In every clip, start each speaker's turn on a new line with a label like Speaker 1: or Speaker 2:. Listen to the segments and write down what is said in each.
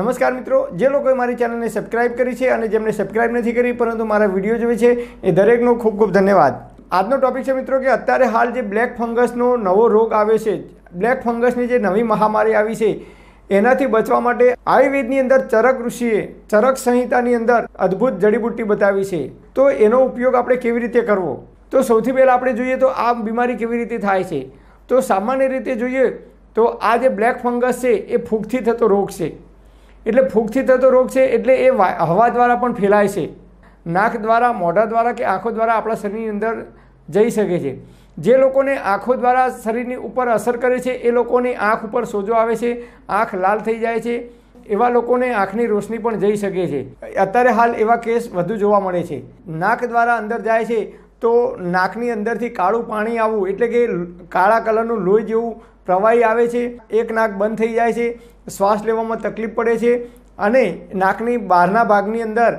Speaker 1: નમસ્કાર મિત્રો જે લોકોએ મારી ચેનલને સબસ્ક્રાઇબ કરી છે અને જેમણે સબસ્ક્રાઇબ નથી કરી પરંતુ મારા વિડીયો જોવે છે એ દરેકનો ખૂબ ખૂબ ધન્યવાદ આજનો ટોપિક છે મિત્રો કે અત્યારે હાલ જે બ્લેક ફંગસનો નવો રોગ આવ્યો છે બ્લેક ફંગસની જે નવી મહામારી આવી છે એનાથી બચવા માટે આયુર્વેદની અંદર ચરક ઋષિએ ચરક સંહિતાની અંદર અદ્ભુત જડીબુટ્ટી બતાવી છે તો એનો ઉપયોગ આપણે કેવી રીતે કરવો તો સૌથી પહેલાં આપણે જોઈએ તો આ બીમારી કેવી રીતે થાય છે તો સામાન્ય રીતે જોઈએ તો આ જે બ્લેક ફંગસ છે એ ફૂગથી થતો રોગ છે એટલે ફૂગથી થતો રોગ છે એટલે એ હવા દ્વારા પણ ફેલાય છે નાક દ્વારા મોઢા દ્વારા કે આંખો દ્વારા આપણા શરીરની અંદર જઈ શકે છે જે લોકોને આંખો દ્વારા શરીરની ઉપર અસર કરે છે એ લોકોની આંખ ઉપર સોજો આવે છે આંખ લાલ થઈ જાય છે એવા લોકોને આંખની રોશની પણ જઈ શકે છે અત્યારે હાલ એવા કેસ વધુ જોવા મળે છે નાક દ્વારા અંદર જાય છે તો નાકની અંદરથી કાળું પાણી આવવું એટલે કે કાળા કલરનું લોહી જેવું પ્રવાહી આવે છે એક નાક બંધ થઈ જાય છે શ્વાસ લેવામાં તકલીફ પડે છે અને નાકની બહારના ભાગની અંદર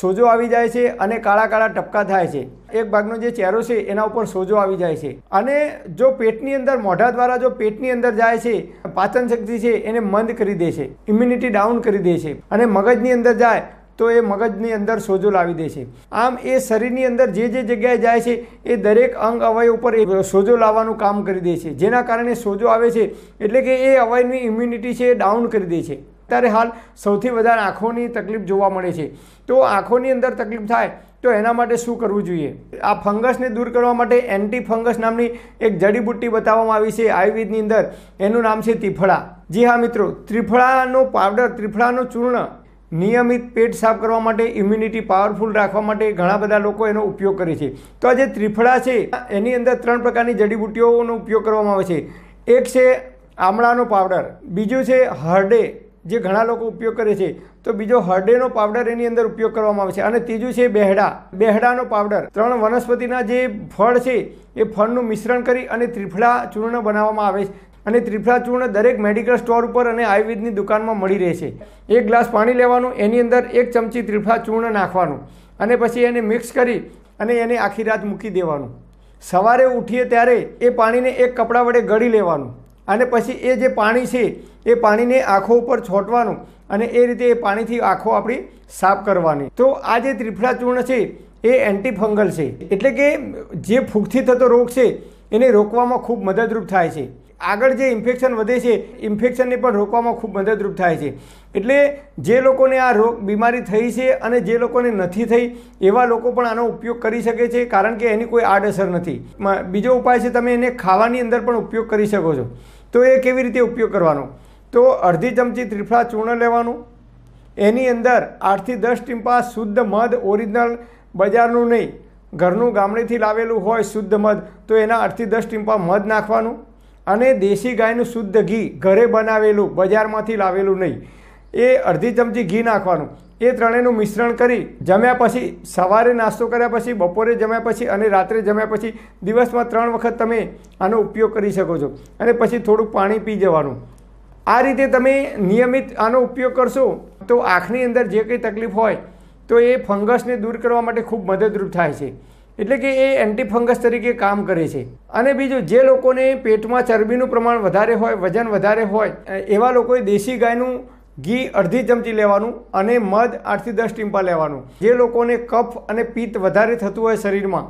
Speaker 1: સોજો આવી જાય છે અને કાળા કાળા ટપકા થાય છે એક ભાગનો જે ચહેરો છે એના ઉપર સોજો આવી જાય છે અને જો પેટની અંદર મોઢા દ્વારા જો પેટની અંદર જાય છે પાચન શક્તિ છે એને મંદ કરી દે છે ઇમ્યુનિટી ડાઉન કરી દે છે અને મગજની અંદર જાય તો એ મગજની અંદર સોજો લાવી દે છે આમ એ શરીરની અંદર જે જે જગ્યાએ જાય છે એ દરેક અંગ અવયવ ઉપર એ સોજો લાવવાનું કામ કરી દે છે જેના કારણે સોજો આવે છે એટલે કે એ અવયવની ઇમ્યુનિટી છે એ ડાઉન કરી દે છે અત્યારે હાલ સૌથી વધારે આંખોની તકલીફ જોવા મળે છે તો આંખોની અંદર તકલીફ થાય તો એના માટે શું કરવું જોઈએ આ ફંગસને દૂર કરવા માટે એન્ટી ફંગસ નામની એક જડીબુટ્ટી બતાવવામાં આવી છે આયુર્વેદની અંદર એનું નામ છે ત્રિફળા જી હા મિત્રો ત્રિફળાનો પાવડર ત્રિફળાનું ચૂર્ણ નિયમિત પેટ સાફ કરવા માટે ઇમ્યુનિટી પાવરફુલ રાખવા માટે ઘણા બધા લોકો એનો ઉપયોગ કરે છે તો આ જે ત્રિફળા છે એની અંદર ત્રણ પ્રકારની જડીબુટ્ટીઓનો ઉપયોગ કરવામાં આવે છે એક છે આમળાનો પાવડર બીજું છે હરડે જે ઘણા લોકો ઉપયોગ કરે છે તો બીજો હરડેનો પાવડર એની અંદર ઉપયોગ કરવામાં આવે છે અને ત્રીજું છે બેહડા બેહડાનો પાવડર ત્રણ વનસ્પતિના જે ફળ છે એ ફળનું મિશ્રણ કરી અને ત્રિફળા ચૂર્ણ બનાવવામાં આવે છે અને ત્રિફળાચૂર્ણ દરેક મેડિકલ સ્ટોર ઉપર અને આયુર્વેદની દુકાનમાં મળી રહે છે એક ગ્લાસ પાણી લેવાનું એની અંદર એક ચમચી ત્રિફળાચૂર્ણ નાખવાનું અને પછી એને મિક્સ કરી અને એને આખી રાત મૂકી દેવાનું સવારે ઉઠીએ ત્યારે એ પાણીને એક કપડાં વડે ગળી લેવાનું અને પછી એ જે પાણી છે એ પાણીને આંખો ઉપર છોટવાનું અને એ રીતે એ પાણીથી આંખો આપણી સાફ કરવાની તો આ જે ત્રિફળાચૂર્ણ છે એ એન્ટીફંગલ છે એટલે કે જે ફૂગથી થતો રોગ છે એને રોકવામાં ખૂબ મદદરૂપ થાય છે આગળ જે ઇન્ફેક્શન વધે છે ઇન્ફેક્શનને પણ રોકવામાં ખૂબ મદદરૂપ થાય છે એટલે જે લોકોને આ રોગ બીમારી થઈ છે અને જે લોકોને નથી થઈ એવા લોકો પણ આનો ઉપયોગ કરી શકે છે કારણ કે એની કોઈ આડઅસર નથી બીજો ઉપાય છે તમે એને ખાવાની અંદર પણ ઉપયોગ કરી શકો છો તો એ કેવી રીતે ઉપયોગ કરવાનો તો અડધી ચમચી ત્રિફળા ચૂર્ણ લેવાનું એની અંદર આઠથી દસ ટીમ્પા શુદ્ધ મધ ઓરિજિનલ બજારનું નહીં ઘરનું ગામડેથી લાવેલું હોય શુદ્ધ મધ તો એના આઠથી દસ ટીમ્પા મધ નાખવાનું અને દેશી ગાયનું શુદ્ધ ઘી ઘરે બનાવેલું બજારમાંથી લાવેલું નહીં એ અડધી ચમચી ઘી નાખવાનું એ ત્રણેયનું મિશ્રણ કરી જમ્યા પછી સવારે નાસ્તો કર્યા પછી બપોરે જમ્યા પછી અને રાત્રે જમ્યા પછી દિવસમાં ત્રણ વખત તમે આનો ઉપયોગ કરી શકો છો અને પછી થોડુંક પાણી પી જવાનું આ રીતે તમે નિયમિત આનો ઉપયોગ કરશો તો આંખની અંદર જે કંઈ તકલીફ હોય તો એ ફંગસને દૂર કરવા માટે ખૂબ મદદરૂપ થાય છે એટલે કે એ એન્ટીફંગસ તરીકે કામ કરે છે અને બીજું જે લોકોને પેટમાં ચરબીનું પ્રમાણ વધારે હોય વજન વધારે હોય એવા લોકોએ દેશી ગાયનું ઘી અડધી ચમચી લેવાનું અને મધ આઠથી દસ ટીમ્પા લેવાનું જે લોકોને કફ અને પિત્ત વધારે થતું હોય શરીરમાં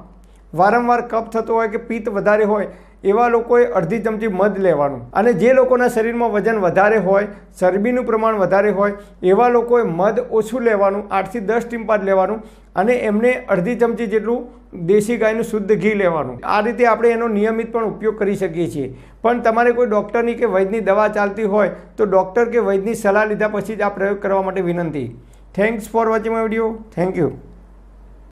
Speaker 1: વારંવાર કફ થતો હોય કે પિત્ત વધારે હોય એવા લોકોએ અડધી ચમચી મધ લેવાનું અને જે લોકોના શરીરમાં વજન વધારે હોય ચરબીનું પ્રમાણ વધારે હોય એવા લોકોએ મધ ઓછું લેવાનું આઠથી દસ ટીમ્પાજ લેવાનું અને એમને અડધી ચમચી જેટલું દેશી ગાયનું શુદ્ધ ઘી લેવાનું આ રીતે આપણે એનો નિયમિત પણ ઉપયોગ કરી શકીએ છીએ પણ તમારે કોઈ ડૉક્ટરની કે વૈદની દવા ચાલતી હોય તો ડૉક્ટર કે વૈદની સલાહ લીધા પછી જ આ પ્રયોગ કરવા માટે વિનંતી thanks for watching my video thank you